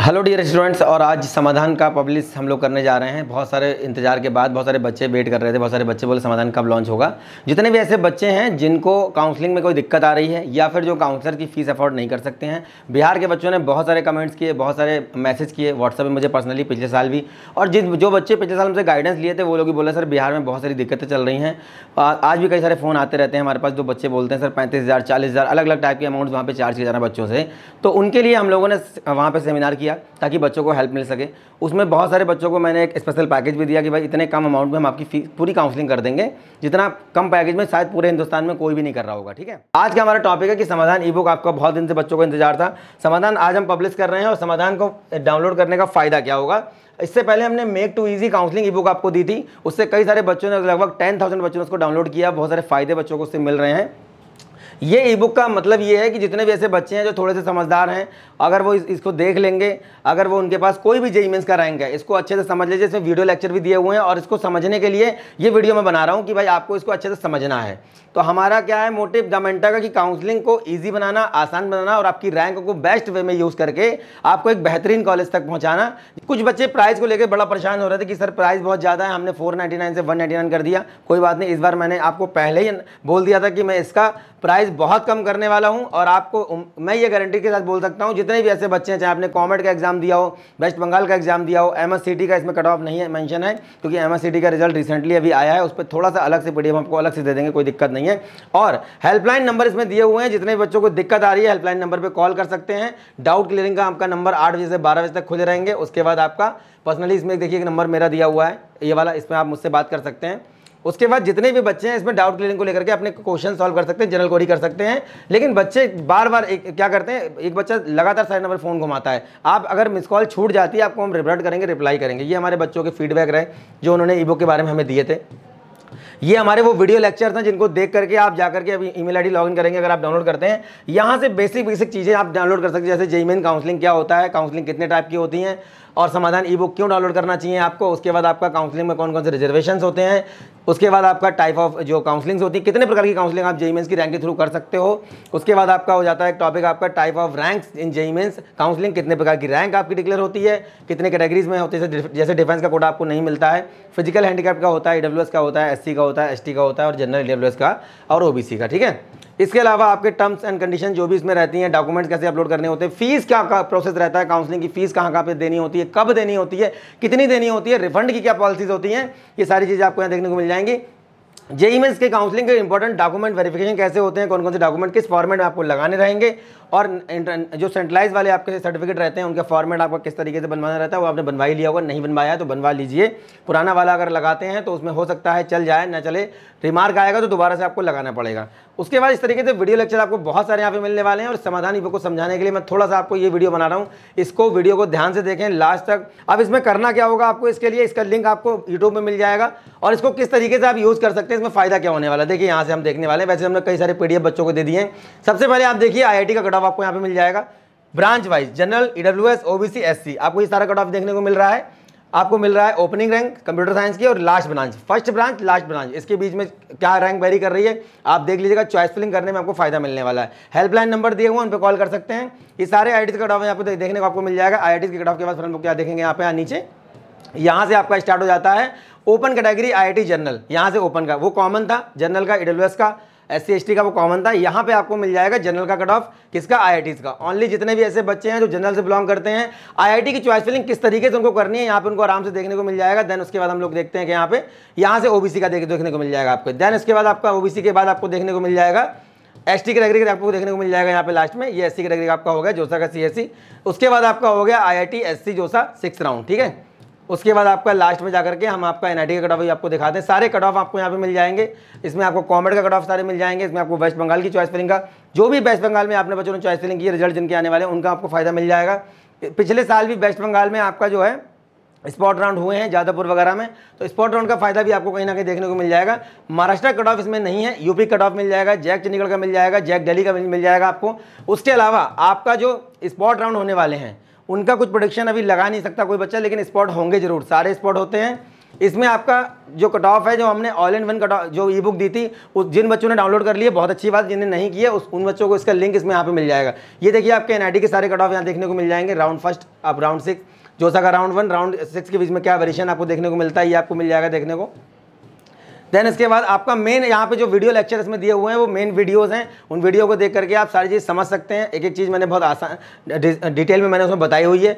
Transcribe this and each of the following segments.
hello dear students और आज समाधान का पब्लिश हम लोग करने जा रहे हैं बहुत सारे इंतजार के बाद बहुत सारे बच्चे वेट कर रहे थे बहुत सारे बच्चे बोले समाधान कब लॉन्च होगा जितने भी ऐसे बच्चे हैं जिनको काउंसलिंग में कोई दिक्कत आ रही है या फिर जो काउंसलर की फ़ीस अफोर्ड नहीं कर सकते हैं बिहार के बच्चों ने बहुत सारे कमेंट्स किए बहुत सारे मैसेज किए व्हाट्सअप में मुझे पर्सनली पिछले साल भी और जिस जो बच्चे पिछले साल मुझे गाइडेंस लिए थे वो लोग भी बोले सर बिहार में बहुत सारी दिक्कतें चल रही हैं आज भी कई सारे फ़ोन आते रहते हैं हमारे पास जो बच्चे बोलते हैं सर पैंतीस हज़ार अलग अलग टाइप के अमाउंट्स वहाँ पर चार्ज किए जा रहे हैं बच्चों से तो उनके लिए हम लोगों ने वहाँ पर सेमिनार किया किया ताकि बच्चों को हेल्प मिल सके उसमें बहुत सारे बच्चों को मैंने एक स्पेशल पैकेज भी दिया कि भाई इतने कम अमाउंट में हम आपकी फीस पूरी काउंसलिंग कर देंगे जितना कम पैकेज में शायद पूरे हिंदुस्तान में कोई भी नहीं कर रहा होगा ठीक है आज का हमारा टॉपिक है कि समाधान ई बुक आपका बहुत दिन से बच्चों को इंतजार था समाधान आज हम पब्लिश कर रहे हैं और समाधान को डाउनलोड करने का फ़ायदा क्या होगा इससे पहले हमने make to easy counselling ebook आपको दी थी उससे कई सारे बच्चों ने लगभग टेन थाउजेंड बच्चों ने उसको डाउनलोड किया बहुत सारे फायदे बच्चों को उससे मिल रहे हैं ये ई बुक का मतलब ये है कि जितने भी ऐसे बच्चे हैं जो थोड़े से समझदार हैं अगर वो इस, इसको देख लेंगे अगर वो उनके पास कोई भी जेई मीन्स का रैंक है इसको अच्छे से समझ लीजिए इसमें वीडियो लेक्चर भी दिए हुए हैं और इसको समझने के लिए ये वीडियो मैं बना रहा हूँ कि भाई आपको इसको अच्छे से समझना है तो हमारा क्या है मोटिव गवर्नमेंटा का कि काउंसलिंग को ईजी बनाना आसान बनाना और आपकी रैंक को बेस्ट वे में यूज़ करके आपको एक बेहतरीन कॉलेज तक पहुँचाना कुछ बच्चे प्राइज को लेकर बड़ा परेशान हो रहे थे कि सर प्राइज बहुत ज़्यादा है हमने फोर से वन कर दिया कोई बात नहीं इस बार मैंने आपको पहले ही बोल दिया था कि मैं इसका प्राइज प्राइस बहुत कम करने वाला हूं और आपको मैं ये गारंटी के साथ बोल सकता हूं जितने भी ऐसे बच्चे हैं चाहे आपने कॉमेट का एग्जाम दिया हो वेस्ट बंगाल का एग्जाम दिया हो एम का इसमें कट ऑफ नहीं है मैंशन है क्योंकि एम का रिजल्ट रिसेंटली अभी आया है उस पर थोड़ा सा अलग से पी आपको अलग से दे देंगे कोई दिक्कत नहीं है और हेल्पलाइन नंबर इसमें दिए हुए हैं जितने बच्चों को दिक्कत आ रही है हेल्पलाइन नंबर पर कॉल कर सकते हैं डाउट क्लियरिंग का आपका नंबर आठ बजे से बारह बजे तक खुले रहेंगे उसके बाद आपका पर्सनली इसमें देखिए एक नंबर मेरा दिया हुआ है ये वाला इसमें आप मुझसे बात कर सकते हैं उसके बाद जितने भी बच्चे हैं इसमें डाउट क्लियरिंग को लेकर के अपने क्वेश्चन सॉल्व कर सकते हैं जनरल क्वेरी कर सकते हैं लेकिन बच्चे बार बार एक क्या करते हैं एक बच्चा लगातार सारे नंबर फ़ोन घुमाता है आप अगर मिस कॉल छूट जाती है आपको हम रिवर्ट करेंगे रिप्लाई करेंगे ये हमारे बच्चों के फीडबैक रहे जो उन्होंने ई के बारे में हमें दिए थे ये हमारे वो वीडियो लेक्चर हैं जिनको देख करके आप जाकर के अभी ईमेल आईडी लॉगिन करेंगे अगर आप डाउनलोड करते हैं यहाँ से बेसिक बेसिक चीज़ें आप डाउनलोड कर सकते हैं जैसे जेईमेन काउंसलिंग क्या होता है काउंसलिंग कितने टाइप की होती हैं और समाधान ई बुक क्यों डाउनलोड करना चाहिए आपको उसके बाद आपका काउंसलिंग में कौन कौन से रिजर्वेशन होते हैं उसके बाद आपका टाइप ऑफ जो काउंसलिंग्स होती है कितने प्रकार की काउंसलिंग आप जेईमेंस की रैंक के थ्रू कर सकते हो उसके बाद आपका हो जाता है एक टॉपिक आपका type of ranks in JEE Mains counselling कितने प्रकार की रैंक आपकी डिक्लेयर होती है कितने कैटेगरीज में होते हैं जैसे डिफेंस का कोटा आपको नहीं मिलता है फिजिकल हैंडीकैप का होता है ई का होता है एस का होता है एस का होता है और जनरल ई का और ओ का ठीक है इसके अलावा आपके टर्म्स एंड कंडीशन जो भी इसमें रहती हैं डॉक्यूमेंट्स कैसे अपलोड करने होते हैं फीस क्या का प्रोसेस रहता है काउंसलिंग की फीस कहाँ कहाँ पे देनी होती है कब देनी होती है कितनी देनी होती है रिफंड की क्या पॉलिसीज होती हैं ये सारी चीज़ें आपको यहाँ देखने को मिल जाएंगी जेई e के इसके काउंसलिंग के इंपॉर्टेंट डॉक्यूमेंट वेरिफिकेशन कैसे होते हैं कौन कौन से डॉक्यूमेंट किस फॉर्मेट में आपको लगाने रहेंगे और जो सेंट्रलाइज वाले आपके सर्टिफिकेट रहते हैं उनका फॉर्मेट आपका किस तरीके से बनवाना रहता है वो आपने बनवा ही लिया होगा नहीं बनवाया है तो बनवा लीजिए पुराना वाला अगर लगाते हैं तो उसमें हो सकता है चल जाए ना चले रिमार्क आएगा तो दोबारा से आपको लगाना पड़ेगा उसके बाद इस तरीके से वीडियो लेक्चर आपको बहुत सारे यहाँ पे मिलने वाले हैं और समाधान को समझाने के लिए मैं थोड़ा सा आपको ये वीडियो बना रहा हूँ इसको वीडियो को ध्यान से देखें लास्ट तक अब इसमें करना क्या होगा आपको इसके लिए इसका लिंक आपको यूट्यूब में मिल जाएगा और इसको किस तरीके से आप यूज़ कर सकते हैं इसमें फ़ायदा क्या होने वाला देखिए यहाँ से हम देखने वाले हैं वैसे हमने कई सारे पी बच्चों को दे दिए हैं सबसे पहले आप देखिए आई का कट ऑफ आपको यहाँ पे मिल जाएगा branch wise general EWS OBC SC आपको ये सारा कट ऑफ देखने को मिल रहा है आपको मिल रहा है ओपनिंग रैंक कंप्यूटर साइंस की और last branch first branch last branch इसके बीच में क्या रैंक वेरी कर रही है आप देख लीजिएगा चॉइस फिलिंग करने में आपको फायदा मिलने वाला है हेल्पलाइन नंबर दिए हुए उन पर कॉल कर सकते हैं ये सारे आई आई टी ऑफ यहाँ पे देखने को आपको मिल जाएगा आई के कट ऑफ के बाद हम क्या देखेंगे यहाँ पे यहाँ नीचे यहाँ से आपका स्टार्ट हो जाता है ओपन कैटेगरी आई जनरल यहाँ से ओपन का वो कॉमन था जनरल का ईडब्ल्यू e का एस सी का वो कॉमन था यहाँ पे आपको मिल जाएगा जनरल का कट ऑफ किसका आई का ऑनली जितने भी ऐसे बच्चे हैं जो जनरल से बिलोंग करते हैं आई की चॉइस फिलिंग किस तरीके से उनको करनी है यहाँ पे उनको आराम से देखने को मिल जाएगा देन उसके बाद हम लोग देखते हैं कि यहाँ पे यहाँ से ओ का देखने को मिल जाएगा आपको देन उसके बाद आपका ओ के बाद आपको देखने को मिल जाएगा एस टी कैटेगरी का आपको देखने को मिल जाएगा यहाँ पे लास्ट में ये एस सी कैटेगरी आपका हो गया जोसा का सी उसके बाद आपका हो गया आई आई टी एस सी जोसा सिक्स राउंड ठीक है उसके बाद आपका लास्ट में जाकर के हम आपका एन का कट ऑफ आपको दिखा दें सारे कट ऑफ आपको यहाँ पे मिल जाएंगे इसमें आपको कॉमेड का कट ऑफ सारे मिल जाएंगे इसमें आपको वेस्ट बंगाल की चॉइस फिलिंग का जो भी वेस्ट बंगाल में आपने बच्चों ने चॉइस फिलिंग की रिजल्ट जिनके आने वाले उनका आपको फ़ायदा मिल जाएगा पिछले साल भी वेस्ट बंगाल में आपका जो है स्पॉट राउंड हुए हैं जादवपुर वगैरह में तो स्पॉट राउंड का फायदा भी आपको कहीं ना कहीं देखने को मिल जाएगा महाराष्ट्र कट ऑफ इसमें नहीं है यूपी कट ऑफ मिल जाएगा जैक चंडीगढ़ का मिल जाएगा जैक दिल्ली का मिल जाएगा आपको उसके अलावा आपका जो स्पॉट राउंड होने वाले हैं उनका कुछ प्रोडिक्शन अभी लगा नहीं सकता कोई बच्चा लेकिन स्पॉट होंगे जरूर सारे स्पॉट होते हैं इसमें आपका जो कट ऑफ है जो हमने all in one cut off जो ई बुक दी थी उस जिन बच्चों ने डाउनलोड कर लिया बहुत अच्छी बात जिन्हें नहीं किया उस उन बच्चों को इसका लिंक इसमें यहाँ पे मिल जाएगा ये देखिए आपके एन के सारे कट ऑफ यहाँ देखने को मिल जाएंगे राउंड फर्स्ट आप राउंड सिक्स जोसा का राउंड वन राउंड सिक्स के बीच में क्या वेरिएशन आपको देखने को मिलता है ये आपको मिल जाएगा देखने को देन इसके बाद आपका मेन यहाँ पे जो वीडियो लेक्चर इसमें दिए हुए हैं वो मेन वीडियोस हैं उन वीडियो को देख करके आप सारी चीज़ समझ सकते हैं एक एक चीज़ मैंने बहुत आसान डिटेल में मैंने उसमें बताई हुई है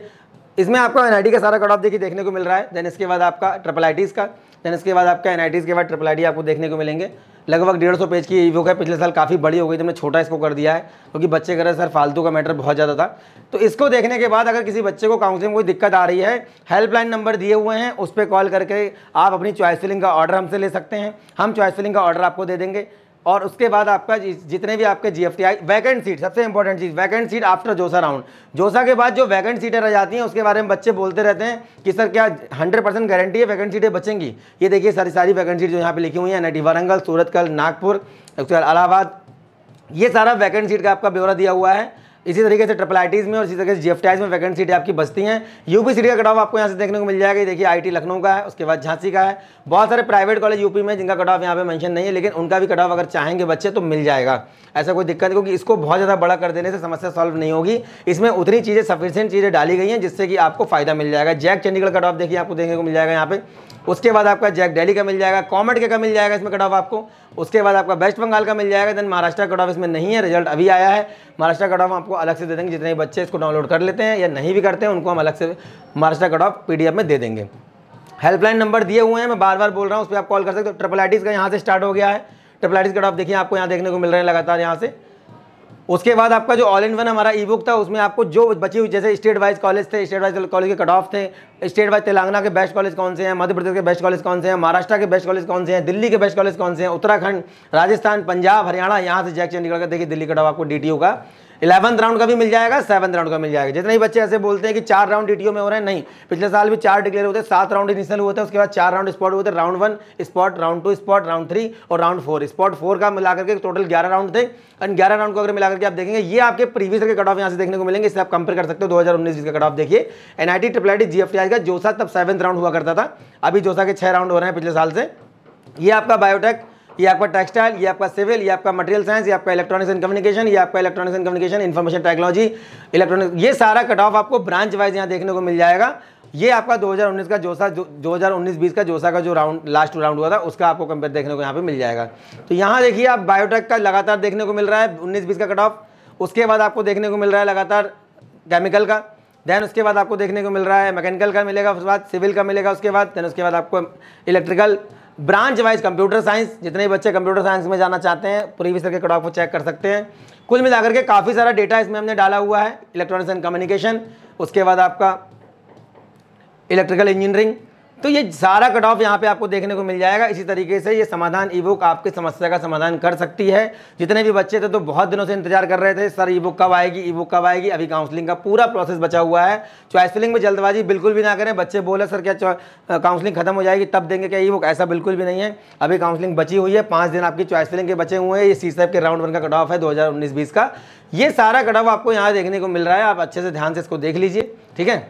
इसमें आपको एन का सारा कट ऑफ देखिए देखने को मिल रहा है देन इसके बाद आपका ट्रिपल का दैन इसके बाद आपका एन के बाद ट्रिपल आई आपको देखने को मिलेंगे लगभग डेढ़ सौ पेज की ई बुक है पिछले साल काफ़ी बड़ी हो गई तो हमने छोटा इसको कर दिया है क्योंकि तो बच्चे कह रहे सर फालतू का मैटर बहुत ज़्यादा था तो इसको देखने के बाद अगर किसी बच्चे को काउंसलिंग कोई दिक्कत आ रही है हेल्पलाइन नंबर दिए हुए हैं उस पर कॉल करके आप अपनी चॉइस फिलिंग का ऑर्डर हमसे ले सकते हैं हम चॉइस फिलिंग का ऑर्डर आपको दे देंगे और उसके बाद आपका जितने भी आपके GFTI vacant seat सबसे इंपॉर्टेंट चीज़ vacant seat after JoSAA round JoSAA के बाद जो वैकेंट सीटें रह जाती हैं उसके बारे में बच्चे बोलते रहते हैं कि सर क्या हंड्रेड परसेंट गारंटी है वैकेंट सीटें बचेंगी ये देखिए सारी सारी वैकेंट सीट जो यहाँ पे लिखी हुई हैं नटी वारंगल सूरतकल नागपुर उसके बाद इलाहाबाद ये सारा वैकेंट सीट का आपका ब्यौरा दिया हुआ है इसी तरीके से ट्रिपल आई में और इसी तरीके से जी में वैकेंसी सीटें आपकी बस्ती हैं यूपी सिटी का कटाव आपको यहाँ से देखने को मिल जाएगा देखिए आई लखनऊ का है उसके बाद झांसी का है बहुत सारे प्राइवेट कॉलेज यूपी में जिनका कटाव यहाँ पे मैंशन नहीं है लेकिन उनका भी कटाव अगर चाहेंगे बच्चे तो मिल जाएगा ऐसा कोई दिक्कत नहीं क्योंकि इसको बहुत ज़्यादा बड़ा कर देने से समस्या सॉल्व नहीं होगी इसमें उतनी चीज़ें सफिशियंट चीज़ें डाली गई हैं जिससे कि आपको फायदा मिल जाएगा जैक चंडीगढ़ कटाव देखिए आपको देखने को मिल जाएगा यहाँ पे उसके बाद आपका जैक डेली का मिल जाएगा कॉमेट के का मिल जाएगा इसमें कट ऑफ आपको उसके बाद आपका वेस्ट बंगाल का मिल जाएगा देन महाराष्ट्र कट ऑफ इसमें नहीं है रिजल्ट अभी आया है महाराष्ट्र कट ऑफ आपको अलग से दे देंगे जितने बच्चे इसको डाउनलोड कर लेते हैं या नहीं भी करते हैं उनको हम अलग से महाराष्ट्र कट ऑफ पी में दे देंगे हेल्पलाइन नंबर दिए हुए हैं मैं बार बार बोल रहा हूँ उस पर आप कॉल कर सकते हो ट्रिपल आईटीज का यहाँ से स्टार्ट हो गया है ट्रिपल आईटीज कट ऑफ देखिए आपको यहाँ देखने को मिल रहे हैं लगातार यहाँ से उसके बाद आपका जो ऑल इन वन हमारा ई बुक था उसमें आपको जो बची हुई जैसे स्टेट वाइज कॉलेज थे स्टेट वाइज कॉलेज के कट ऑफ थे स्टेट वाइज तेलंगाना के बेस्ट कॉलेज कौन से हैं मध्य प्रदेश के बेस्ट कॉलेज कौन से हैं महाराष्ट्र के बेस्ट कॉलेज कौन से हैं दिल्ली के बेस्ट कॉलेज कौन से हैं उत्तराखंड राजस्थान पंजाब हरियाणा यहाँ से जैक चंडीगढ़ का देखिए दिल्ली कट ऑफ आपको डी का इलेवंथ राउंड का भी मिल जाएगा सेवंथ राउंड का मिल जाएगा जितने ही बच्चे ऐसे बोलते हैं कि चार राउंड डी में हो रहे हैं नहीं पिछले साल भी चार डिक्लेयर होते सात राउंड इनिशियल हुए थे उसके बाद चार राउंड स्पॉट हुए थे round one spot round two spot round three और राउंड फोर स्पॉट फोर का मिला करके टोटल ग्यारह राउंड थे एंड ग्यारह राउंड को अगर मिला करके आप देखेंगे ये आपके प्रीवियस के कट ऑफ यहाँ से देखने को मिलेंगे इससे आप कंपेयर कर सकते हो दो हज़ार उन्नीस का कट ऑफ देखिए एनआईटी ट्रिपल आई जीएफटीआई का जोसा तब सेवंथ राउंड हुआ करता था अभी जोसा के छह राउंड हो रहे हैं पिछले साल से ये आपका बायोटेक ये आपका टेक्सटाइल ये आपका सिविल ये आपका मटेरियल साइंस ये आपका इलेक्ट्रॉनिक्स एंड कम्युनिकेशन ये आपका electronics and communication information technology electronics ये सारा कट ऑफ आपको ब्रांच वाइज यहाँ देखने को मिल जाएगा ये आपका 2019 का जोसा जो, 2019-20 का जोसा का जो राउंड लास्ट राउंड हुआ था उसका आपको कंपेयर देखने को यहाँ पे मिल जाएगा तो यहाँ देखिए आप बायोटेक का लगातार देखने को मिल रहा है 19-20 का कट ऑफ उसके बाद आपको देखने को मिल रहा है लगातार केमिकल का देन उसके बाद आपको देखने को मिल रहा है मैकेनिकल का मिलेगा उसके बाद सिविल का मिलेगा उसके बाद देन उसके बाद आपको electrical branch wise computer science जितने भी बच्चे कंप्यूटर साइंस में जाना चाहते हैं प्रीवियस ईयर के कट ऑफ को चेक कर सकते हैं कुल मिलाकर के काफ़ी सारा डेटा इसमें हमने डाला हुआ है इलेक्ट्रॉनिक्स एंड कम्युनिकेशन उसके बाद आपका इलेक्ट्रिकल इंजीनियरिंग तो ये सारा कट ऑफ यहाँ पे आपको देखने को मिल जाएगा इसी तरीके से ये समाधान ई बुक आपकी समस्या का समाधान कर सकती है जितने भी बच्चे थे तो बहुत दिनों से इंतजार कर रहे थे सर ई बुक कब आएगी ई बुक कब आएगी अभी काउंसलिंग का पूरा प्रोसेस बचा हुआ है चॉइस फिलिंग में जल्दबाजी बिल्कुल भी ना करें बच्चे बोले सर क्या काउंसलिंग खत्म हो जाएगी तब देंगे क्या ई बुक ऐसा बिल्कुल भी नहीं है अभी काउंसलिंग बची हुई है पाँच दिन आपकी चॉइस फिलिंग के बचे हुए हैं ये सी के राउंड वन का कट ऑफ है दो हज़ार का ये सारा कट ऑफ आपको यहाँ देखने को मिल रहा है आप अच्छे से ध्यान से इसको देख लीजिए ठीक है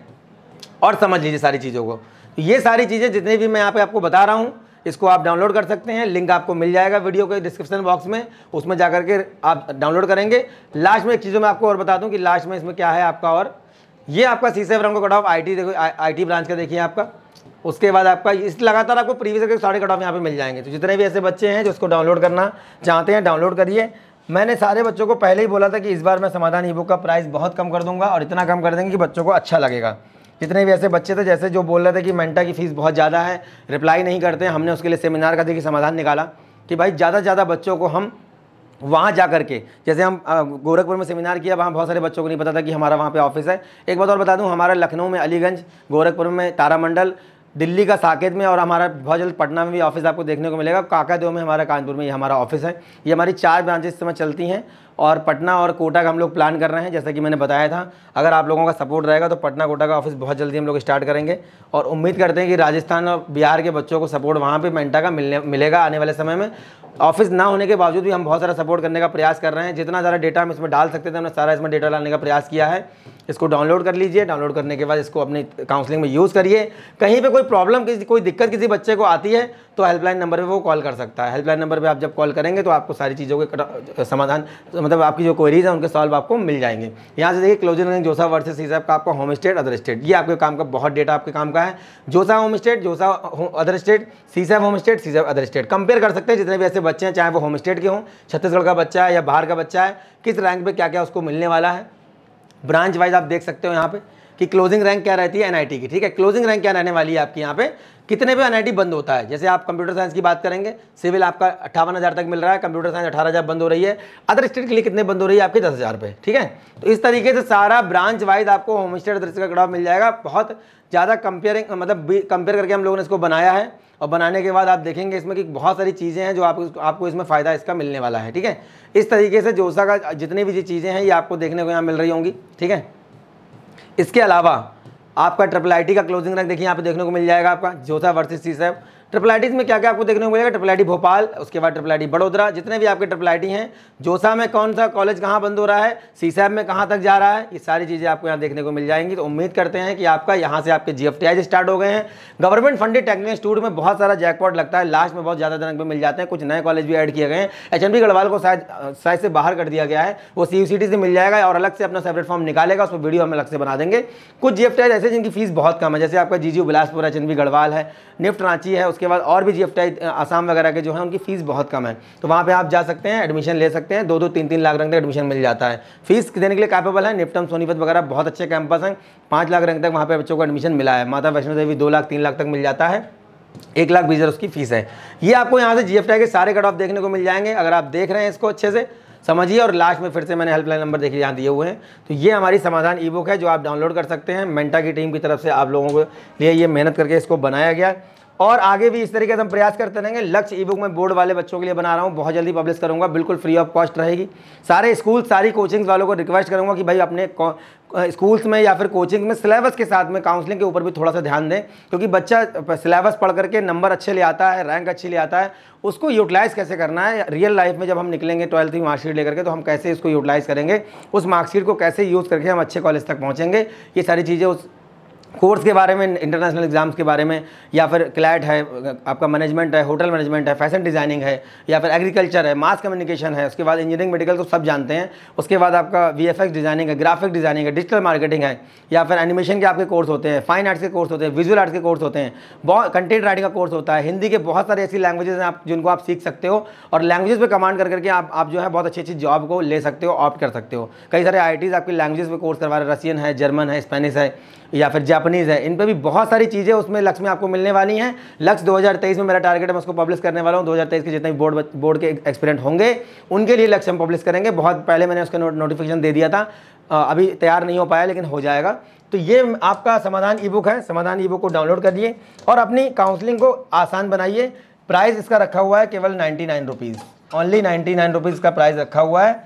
और समझ लीजिए सारी चीज़ों को ये सारी चीज़ें जितनी भी मैं यहाँ पे आपको बता रहा हूँ इसको आप डाउनलोड कर सकते हैं लिंक आपको मिल जाएगा वीडियो के डिस्क्रिप्शन बॉक्स में उसमें जा करके आप डाउनलोड करेंगे लास्ट में एक चीज़ों में आपको और बता दूँ कि लास्ट में इसमें क्या है आपका और ये आपका सी सेफ रंग कट ऑफ आई देखो आई ब्रांच का देखिए आपका उसके बाद आपका इस लगातार आपको प्रीवियस के सारे कट ऑफ यहाँ पे मिल जाएंगे तो जितने भी ऐसे बच्चे हैं जो उसको डाउनलोड करना चाहते हैं डाउनलोड करिए मैंने सारे बच्चों को पहले ही बोला था कि इस बार मैं समाधान ई बुक का प्राइस बहुत कम कर दूंगा और इतना कम कर देंगे कि बच्चों को अच्छा लगेगा जितने भी ऐसे बच्चे थे जैसे जो बोल रहे थे कि मेंटा की फ़ीस बहुत ज़्यादा है रिप्लाई नहीं करते हमने उसके लिए सेमिनार का देखिए समाधान निकाला कि भाई ज़्यादा से ज़्यादा बच्चों को हम वहाँ जा करके जैसे हम गोरखपुर में सेमिनार किया वहाँ बहुत सारे बच्चों को नहीं पता था कि हमारा वहाँ पे ऑफिस है एक बात और बता दूँ हमारा लखनऊ में अलीगंज गोरखपुर में तारामंडल दिल्ली का साकेत में और हमारा बहुत जल्द पटना में भी ऑफिस आपको देखने को मिलेगा काकादेव में हमारा कानपुर में ये हमारा ऑफिस है ये हमारी चार ब्रांचेस इस समय चलती हैं और पटना और कोटा का हम लोग प्लान कर रहे हैं जैसा कि मैंने बताया था अगर आप लोगों का सपोर्ट रहेगा तो पटना कोटा का ऑफिस बहुत जल्दी हम लोग स्टार्ट करेंगे और उम्मीद करते हैं कि राजस्थान और बिहार के बच्चों को सपोर्ट वहाँ पर मेंटा का मिलने मिलेगा आने वाले समय में ऑफिस ना होने के बावजूद भी हम बहुत सारा सपोर्ट करने का प्रयास कर रहे हैं जितना ज़्यादा डेटा हम इसमें डाल सकते थे हमने सारा इसमें डेटा डालने का प्रयास किया है इसको डाउनलोड कर लीजिए डाउनलोड करने के बाद इसको अपनी काउंसलिंग में यूज़ करिए कहीं पे कोई प्रॉब्लम किसी कोई दिक्कत किसी बच्चे को आती है तो हेल्पलाइन नंबर पे वो कॉल कर सकता है हेल्पलाइन नंबर पे आप जब कॉल करेंगे तो आपको सारी चीज़ों के समाधान तो मतलब आपकी जो क्वेरीज हैं उनके सॉल्व आपको मिल जाएंगे यहाँ से देखिए क्लोजिंग क्लोजन जोसा वर्सेज सीजैप का आपका होम स्टेट अदर स्टेट ये आपके काम का बहुत डेटा आपके काम का है JoSAA home state JoSAA other state सीजैप home state C other state compare कर सकते हैं जितने भी ऐसे बच्चे हैं चाहे वो होम स्टेट के हों छत्तीसगढ़ का बच्चा है या बाहर का बच्चा है किस रैंक पर क्या क्या उसको मिलने वाला है ब्रांच वाइज आप देख सकते हो यहाँ पे कि क्लोजिंग रैंक क्या रहती है एनआईटी की ठीक है क्लोजिंग रैंक क्या रहने वाली है आपकी यहाँ पे कितने पे एनआईटी बंद होता है जैसे आप कंप्यूटर साइंस की बात करेंगे सिविल आपका अट्ठावन हज़ार तक मिल रहा है कंप्यूटर साइंस अठारह हज़ार बंद हो रही है अदर स्टेट के लिए कितने बंद हो रही है आपकी दस हज़ार पे ठीक है तो इस तरीके से सारा ब्रांच वाइज आपको होम स्टेट दृश्य का ग्राफ मिल जाएगा बहुत ज़्यादा कंपेयरिंग मतलब कंपेयर करके हम लोगों ने इसको बनाया है और बनाने के बाद आप देखेंगे इसमें कि बहुत सारी चीज़ें हैं जो आपको आपको इसमें फ़ायदा इसका मिलने वाला है ठीक है इस तरीके से जोसा का जितनी भी चीज़ें हैं ये आपको देखने को यहाँ मिल रही होंगी ठीक है इसके अलावा आपका ट्रिपल आई का क्लोजिंग रैंक देखिए यहाँ पे देखने को मिल जाएगा आपका जोसा वर्सेस सी सेव ट्रिपलाइटीज़ में क्या क्या आपको देखने को मिलेगा ट्रिपलाइटी भोपाल उसके बाद ट्रिपलाइटी बड़ोदरा जितने भी आपके ट्रिपलाइटी हैं जोसा में कौन सा कॉलेज कहाँ बंद हो रहा है सी सैब में कहाँ तक जा रहा है ये सारी चीज़ें आपको यहाँ देखने को मिल जाएंगी तो उम्मीद करते हैं कि आपका यहाँ से आपके जी स्टार्ट हो गए हैं गवर्नमेंट फंडेड टेक्निकल इंस्टीट्यूट में बहुत सारा जैकपॉट लगता है लास्ट में बहुत ज़्यादा रंग में मिल जाते हैं कुछ नए कॉलेज भी एड किए गए हैं एच एम गढ़वाल को शायद शायद से बाहर कर दिया गया है वो सी से मिल जाएगा और अलग से अपना सेपरेट फॉर्म निकालेगा उसमें वीडियो हम अलग से बना देंगे कुछ जी ऐसे जिनकी फीस बहुत कम है जैसे आपका जी बिलासपुर एच गढ़वाल है निफ्ट रांची है उसके बाद और भी जी आसाम वगैरह के जो है उनकी फ़ीस बहुत कम है तो वहाँ पर आप जा सकते हैं एडमिशन ले सकते हैं दो दो तीन तीन लाख रंग तक एडमिशन मिल जाता है फीस देने के लिए कैपेबल है निपटम सोनीपत वगैरह बहुत अच्छे कैंपस हैं पाँच लाख रंग तक वहाँ पर बच्चों को एडमिशन मिला है माता वैष्णो देवी दो लाख तीन लाख तक मिल जाता है एक लाख बीस हज़ार उसकी फीस है ये आपको यहाँ से जी के सारे कट ऑफ देखने को मिल जाएंगे अगर आप देख रहे हैं इसको अच्छे से समझिए और लास्ट में फिर से मैंने हेल्पलाइन नंबर देखिए यहाँ दिए हुए हैं तो ये हमारी समाधान ई बुक है जो आप डाउनलोड कर सकते हैं मेंटा की टीम की तरफ से आप लोगों के लिए ये मेहनत करके इसको बनाया गया और आगे भी इस तरीके से हम प्रयास करते रहेंगे लक्ष्य ई बुक मैं बोर्ड वाले बच्चों के लिए बना रहा हूँ बहुत जल्दी पब्लिश करूँगा बिल्कुल फ्री ऑफ कॉस्ट रहेगी सारे स्कूल सारी कोचिंग्स वालों को रिक्वेस्ट करूँगा कि भाई अपने स्कूल्स में या फिर कोचिंग में सिलेबस के साथ में काउंसलिंग के ऊपर भी थोड़ा सा ध्यान दें क्योंकि बच्चा सिलेबस पढ़ करके नंबर अच्छे ले आता है रैंक अच्छी ले आता है उसको यूटिलाइज़ कैसे करना है रियल लाइफ में जब हम निकलेंगे ट्वेल्थ की मार्कशीट लेकर के तो हम कैसे इसको यूटिलाइज़ करेंगे उस मार्कशीट को कैसे यूज़ करके हम अच्छे कॉलेज तक पहुँचेंगे ये सारी चीज़ें उस कोर्स के बारे में इंटरनेशनल एग्जाम्स के बारे में या फिर क्लैट है आपका मैनेजमेंट है होटल मैनेजमेंट है फैशन डिज़ाइनिंग है या फिर एग्रीकल्चर है मास कम्युनिकेशन है उसके बाद इंजीनियरिंग मेडिकल तो सब जानते हैं उसके बाद आपका वी डिज़ाइनिंग है ग्राफिक डिज़ाइनिंग है डिजिटल मार्केटिंग है या फिर एनिमेशन के आपके कोर्स होते हैं फाइन आर्ट्स के कोर्स होते हैं विजुअल आर्ट्स के कोर्स होते हैं बहुत कंटेंट राइटिंग का कोर्स होता है हिंदी के बहुत सारे ऐसी लैंग्वेजेस हैं आप जिनको आप सीख सकते हो और लैंग्वेज पर कमांड कर करके आप आप जो है बहुत अच्छी अच्छी जॉब को ले सकते हो ऑप्ट कर सकते हो कई सारे आई आपकी लैंग्वेज पर कोर्स करवा रहे हैं रसियन है जर्मन है स्पेनिश है या फिर जापानीज़ है इन पर भी बहुत सारी चीज़ें उसमें लक्ष्य में आपको मिलने वाली हैं लक्ष्य 2023 में मेरा टारगेट है मैं उसको पब्लिश करने वाला हूँ 2023 के जितने भी बोर्ड बोर्ड के एक्सपीरियंट होंगे उनके लिए लक्ष्य हम पब्लिश करेंगे बहुत पहले मैंने उसका नोटिफिकेशन दे दिया था अभी तैयार नहीं हो पाया लेकिन हो जाएगा तो ये आपका समाधान ई है समाधान ई को डाउनलोड करिए और अपनी काउंसलिंग को आसान बनाइए प्राइस इसका रखा हुआ है केवल ninety nine rupees only ninety nine rupees का प्राइस रखा हुआ है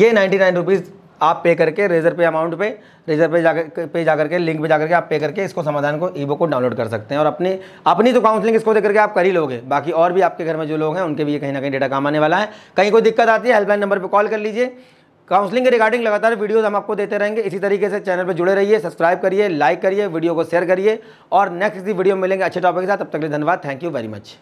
ये नाइन्टी नाइन रुपीज़ आप पे करके रेजर पे अमाउंट पे रेजर पे जाकर पे जा करके लिंक पे जा करके आप पे करके इसको समाधान को ई को डाउनलोड कर सकते हैं और अपने अपनी तो काउंसलिंग इसको देकर के आप कर ही लोगे बाकी और भी आपके घर में जो लोग हैं उनके भी ये कहीं ना कहीं डेटा काम आने वाला है कहीं कोई दिक्कत आती है हेल्पलाइन नंबर पर कॉल कर लीजिए काउंसलिंग के रिगार्डिंग लगातार वीडियोज़ हम आपको देते रहेंगे इसी तरीके से चैनल पर जुड़े रहिए सब्सक्राइब करिए लाइक करिए वीडियो को शेयर करिए और नेक्स्ट वीडियो मिलेंगे अच्छे टॉपिक के साथ तब तक लिए धन्यवाद थैंक यू वेरी मच